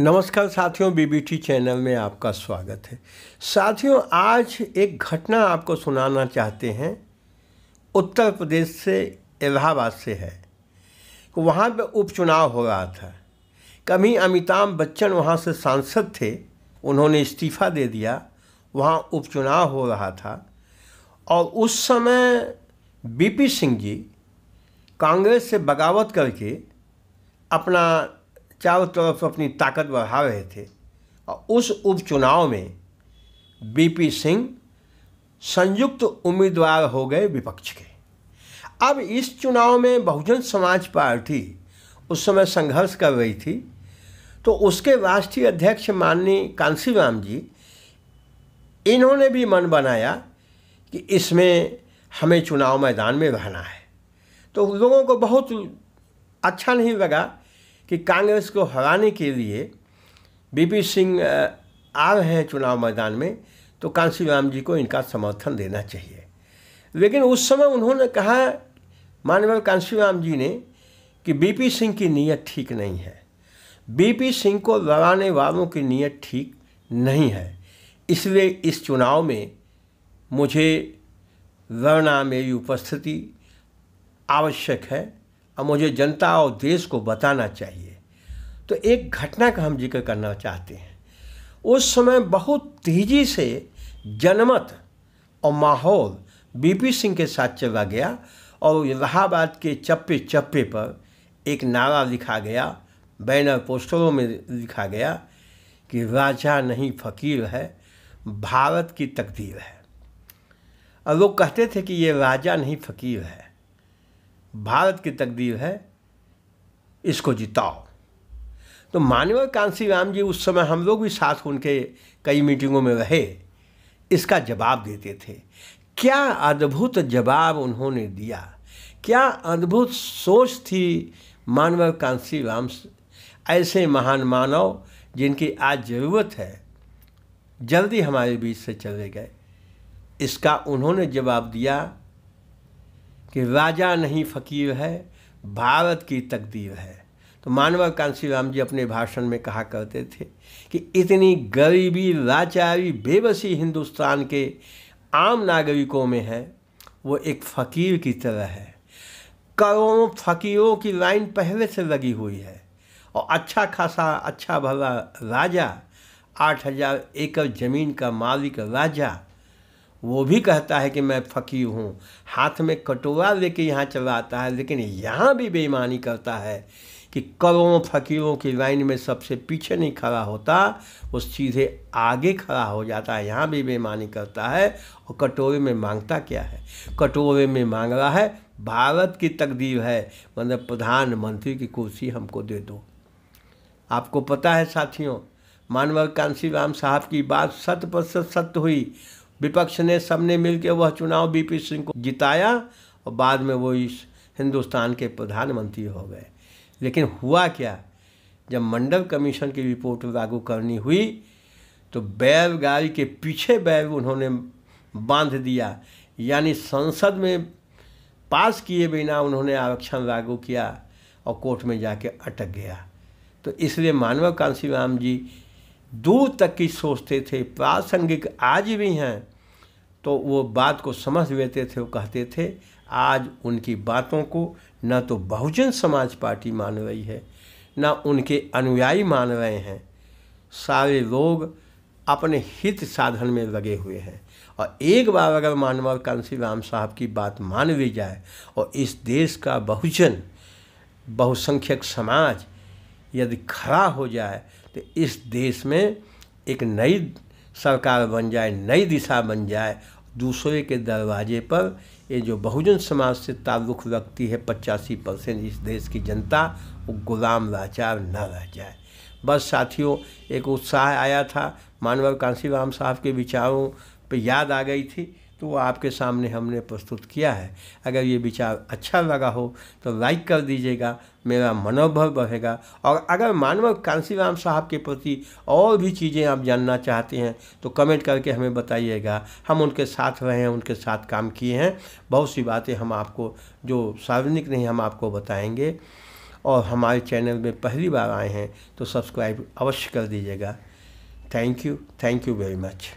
नमस्कार साथियों BBT channel में आपका स्वागत है साथियों आज एक घटना आपको सुनाना चाहते हैं उत्तर प्रदेश से इलाहाबाद से है वहाँ पे उपचुनाव हो रहा था कभी अमिताभ बच्चन वहाँ से सांसद थे उन्होंने इस्तीफा दे दिया वहाँ उपचुनाव हो रहा था और उस समय बीपी सिंह जी कांग्रेस से बगावत करके अपना चारों तरफ अपनी ताकत बढ़ा रहे थे और उस उपचुनाव में बीपी सिंह संयुक्त उम्मीदवार हो गए विपक्ष के अब इस चुनाव में बहुजन समाज पार्टी उस समय संघर्ष कर रही थी तो उसके राष्ट्रीय अध्यक्ष माननीय कांसीराम जी इन्होंने भी मन बनाया कि इसमें हमें चुनाव मैदान में रहना है तो लोगों को बहुत अच्छा नहीं लगा कि कांग्रेस को हराने के लिए बीपी सिंह आ रहे हैं चुनाव मैदान में तो कांसीराम जी को इनका समर्थन देना चाहिए लेकिन उस समय उन्होंने कहा मानवर कांशीराम जी ने कि बीपी सिंह की नीयत ठीक नहीं है बीपी सिंह को लड़ाने वालों की नीयत ठीक नहीं है इसलिए इस चुनाव में मुझे लड़ना मेरी उपस्थिति आवश्यक है और मुझे जनता और देश को बताना चाहिए तो एक घटना का हम जिक्र करना चाहते हैं उस समय बहुत तेज़ी से जनमत और माहौल बीपी सिंह के साथ चला गया और इलाहाबाद के चप्पे चप्पे पर एक नारा लिखा गया बैनर पोस्टरों में लिखा गया कि राजा नहीं फकीर है भारत की तकदीर है और लोग कहते थे कि ये राजा नहीं फकीर है भारत की तकदीर है इसको जिताओ तो कांसी राम जी उस समय हम लोग भी साथ उनके कई मीटिंगों में रहे इसका जवाब देते थे क्या अद्भुत जवाब उन्होंने दिया क्या अद्भुत सोच थी मानवर राम ऐसे महान मानव जिनकी आज ज़रूरत है जल्दी हमारे बीच से चले गए इसका उन्होंने जवाब दिया कि राजा नहीं फकीर है भारत की तकदीर है तो मानवर कांशी राम जी अपने भाषण में कहा करते थे कि इतनी गरीबी लाचारी बेबसी हिंदुस्तान के आम नागरिकों में है वो एक फ़कीर की तरह है करोड़ों फकीरों की लाइन पहले से लगी हुई है और अच्छा खासा अच्छा भला राजा आठ हज़ार एकड़ ज़मीन का मालिक राजा वो भी कहता है कि मैं फकी हूँ हाथ में कटोरा लेके यहाँ चला आता है लेकिन यहाँ भी बेईमानी करता है कि करोड़ों फकीरों की लाइन में सबसे पीछे नहीं खड़ा होता उस सीधे आगे खड़ा हो जाता है यहाँ भी बेईमानी करता है और कटोरे में मांगता क्या है कटोरे में मांग रहा है भारत की तकदीर है मतलब प्रधानमंत्री की कुर्सी हमको दे दो आपको पता है साथियों मानवर कांसी राम साहब की बात शत प्रतिशत सत्य हुई विपक्ष ने सबने मिलकर वह चुनाव बीपी सिंह को जिताया और बाद में वो इस हिंदुस्तान के प्रधानमंत्री हो गए लेकिन हुआ क्या जब मंडल कमीशन की रिपोर्ट लागू करनी हुई तो बैलगाड़ी के पीछे बैल उन्होंने बांध दिया यानी संसद में पास किए बिना उन्होंने आरक्षण लागू किया और कोर्ट में जाके अटक गया तो इसलिए मानव राम जी दूर तक की सोचते थे प्रासंगिक आज भी हैं तो वो बात को समझ लेते थे वो कहते थे आज उनकी बातों को न तो बहुजन समाज पार्टी मान रही है न उनके अनुयायी मान रहे हैं सारे लोग अपने हित साधन में लगे हुए हैं और एक बार अगर मानवर कांसी राम साहब की बात मान ली जाए और इस देश का बहुजन बहुसंख्यक समाज यदि खड़ा हो जाए कि इस देश में एक नई सरकार बन जाए नई दिशा बन जाए दूसरे के दरवाजे पर ये जो बहुजन समाज से ताल्लुक़ रखती है पचासी परसेंट इस देश की जनता वो गुलाम लाचार ना रह जाए बस साथियों एक उत्साह आया था मानवर कांसी राम साहब के विचारों पर याद आ गई थी तो आपके सामने हमने प्रस्तुत किया है अगर ये विचार अच्छा लगा हो तो लाइक कर दीजिएगा मेरा मनोबल बढ़ेगा और अगर मानव कांसीराम साहब के प्रति और भी चीज़ें आप जानना चाहते हैं तो कमेंट करके हमें बताइएगा हम उनके साथ रहे हैं उनके साथ काम किए हैं बहुत सी बातें हम आपको जो सार्वजनिक नहीं हम आपको बताएंगे और हमारे चैनल में पहली बार आए हैं तो सब्सक्राइब अवश्य कर दीजिएगा thank you thank you very much